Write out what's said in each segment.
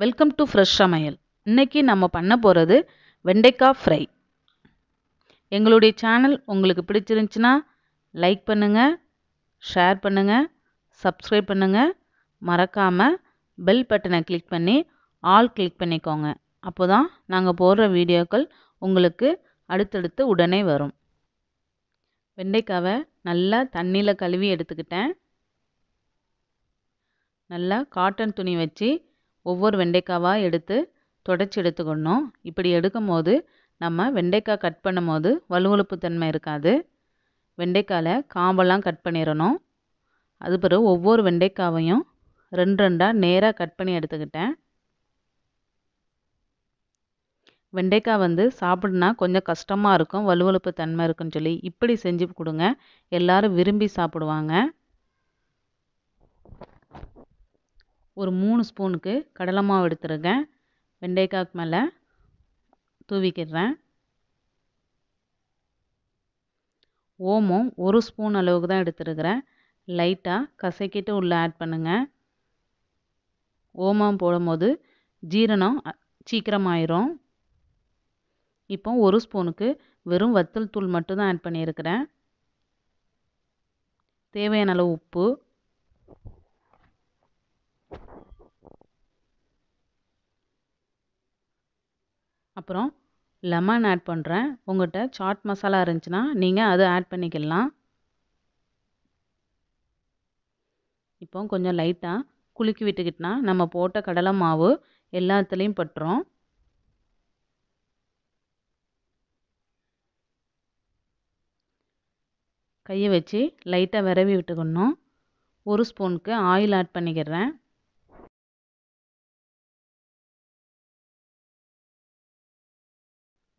welcome to fresh சமையல் இன்றைக்கி நம்ம பண்ண போகிறது வெண்டைக்காய் ஃப்ரை எங்களுடைய சேனல் உங்களுக்கு பிடிச்சிருந்துச்சுன்னா லைக் பண்ணுங்கள் ஷேர் பண்ணுங்கள் சப்ஸ்கிரைப் பண்ணுங்கள் மறக்காமல் பெல் பட்டனை கிளிக் பண்ணி ஆல் கிளிக் பண்ணிக்கோங்க அப்போ தான் நாங்கள் போடுற வீடியோக்கள் உங்களுக்கு அடுத்தடுத்து உடனே வரும் வெண்டைக்காவை நல்லா தண்ணியில் கழுவி எடுத்துக்கிட்டேன் நல்லா காட்டன் துணி வச்சு ஒவ்வொரு வெண்டைக்காவாக எடுத்து தொடச்சி எடுத்துக்கணும் இப்படி எடுக்கும் போது நம்ம வெண்டைக்காய் கட் பண்ணும் போது வலுவழுப்பு தன்மை இருக்காது வெண்டைக்காயில் காம்பெல்லாம் கட் பண்ணிடணும் அது பிறகு ஒவ்வொரு வெண்டைக்காவையும் ரெண்டு ரெண்டாக நேராக கட் பண்ணி எடுத்துக்கிட்டேன் வெண்டைக்காய் வந்து சாப்பிடுனா கொஞ்சம் கஷ்டமாக இருக்கும் வலுவழுப்பு தன்மை இருக்குன்னு சொல்லி இப்படி செஞ்சு கொடுங்க எல்லோரும் விரும்பி சாப்பிடுவாங்க ஒரு மூணு ஸ்பூனுக்கு கடலை மாவு எடுத்துருக்கேன் வெண்டைக்காய்க்கு மேலே தூவிக்கிடுறேன் ஓமம் ஒரு ஸ்பூன் அளவுக்கு தான் எடுத்துருக்கிறேன் லைட்டாக கசக்கிட்டு உள்ளே ஆட் பண்ணுங்கள் ஓமம் போடும்போது ஜீரணம் சீக்கிரமாயிரும் இப்போ ஒரு ஸ்பூனுக்கு வெறும் வத்தல் தூள் மட்டும் தான் ஆட் பண்ணியிருக்கிறேன் தேவையான அளவு உப்பு அப்புறம் லெமன் ஆட் பண்ணுறேன் உங்கள்கிட்ட சாட் மசாலா இருந்துச்சுன்னா நீங்கள் அது ஆட் பண்ணிக்கலாம் இப்போ கொஞ்சம் லைட்டாக குலுக்கி விட்டுக்கிட்டனா நம்ம போட்ட கடலை மாவு எல்லாத்துலேயும் பட்டுரும் கையை வச்சு லைட்டாக விரவி விட்டுக்கணும் ஒரு ஸ்பூனுக்கு ஆயில் ஆட் பண்ணிக்கிறேன்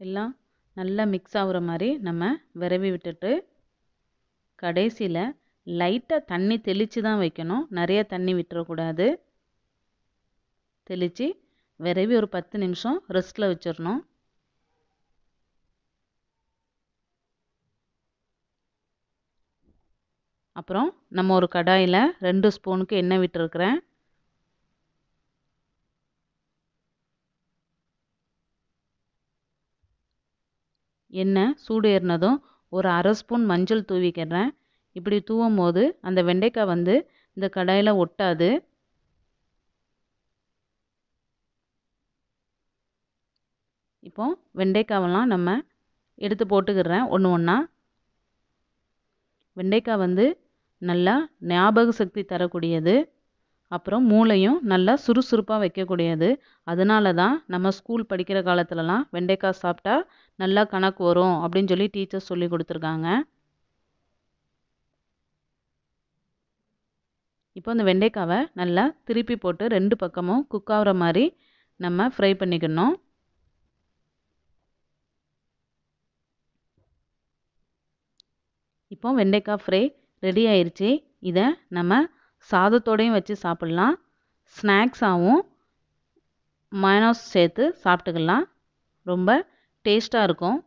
எல்லாம் நல்லா மிக்ஸ் ஆகுற மாதிரி நம்ம விரவி விட்டுட்டு கடைசியில் லைட்டாக தண்ணி தெளித்து தான் வைக்கணும் நிறைய தண்ணி விட்டுறக்கூடாது தெளித்து விரவி ஒரு பத்து நிமிஷம் ரெஸ்ட்டில் வச்சிடணும் அப்புறம் நம்ம ஒரு கடாயில் ரெண்டு ஸ்பூனுக்கு எண்ணெய் விட்டுருக்குறேன் எண்ணெய் சூடு ஏறினதும் ஒரு அரை ஸ்பூன் மஞ்சள் தூவிக்கிறேன் இப்படி தூவும் போது அந்த வெண்டைக்காய் வந்து இந்த கடாயில் ஒட்டாது இப்போ வெண்டைக்காவெல்லாம் நம்ம எடுத்து போட்டுக்கிறேன் ஒன்று ஒன்றா வெண்டைக்காய் வந்து நல்லா ஞாபக சக்தி தரக்கூடியது அப்புறம் மூளையும் நல்லா சுறுசுறுப்பாக வைக்கக்கூடியது அதனால தான் நம்ம ஸ்கூல் படிக்கிற காலத்துலலாம் வெண்டைக்காய் சாப்பிட்டா நல்லா கணக்கு வரும் அப்படின்னு சொல்லி டீச்சர்ஸ் சொல்லி கொடுத்துருக்காங்க இப்போ இந்த வெண்டைக்காவை நல்லா திருப்பி போட்டு ரெண்டு பக்கமும் குக் ஆகிற மாதிரி நம்ம ஃப்ரை பண்ணிக்கணும் இப்போ வெண்டைக்காய் ஃப்ரை ரெடி ஆயிடுச்சு இதை நம்ம சாதத்தோடையும் வச்சு சாப்பிட்லாம் ஸ்நாக்ஸாகவும் மயனோஸ் சேர்த்து சாப்பிட்டுக்கலாம் ரொம்ப டேஸ்ட்டாக இருக்கும்